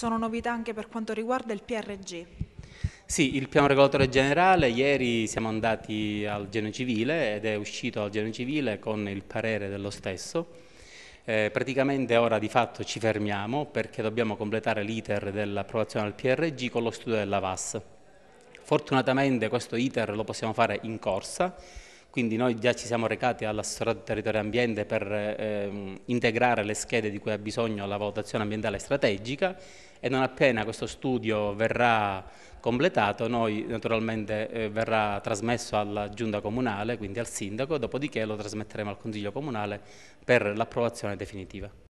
sono novità anche per quanto riguarda il PRG. Sì, il piano regolatore generale, ieri siamo andati al Genio Civile ed è uscito al Genio Civile con il parere dello stesso. Eh, praticamente ora di fatto ci fermiamo perché dobbiamo completare l'iter dell'approvazione del PRG con lo studio della VAS. Fortunatamente questo iter lo possiamo fare in corsa, quindi noi già ci siamo recati all'assessorato territorio ambiente per ehm, integrare le schede di cui ha bisogno la valutazione ambientale strategica e non appena questo studio verrà completato, noi naturalmente eh, verrà trasmesso alla giunta comunale, quindi al sindaco, dopodiché lo trasmetteremo al Consiglio comunale per l'approvazione definitiva.